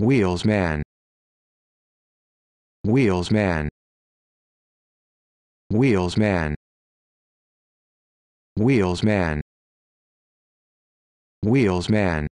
Wheels man. Wheels man. Wheels man. Wheels man. Wheels man.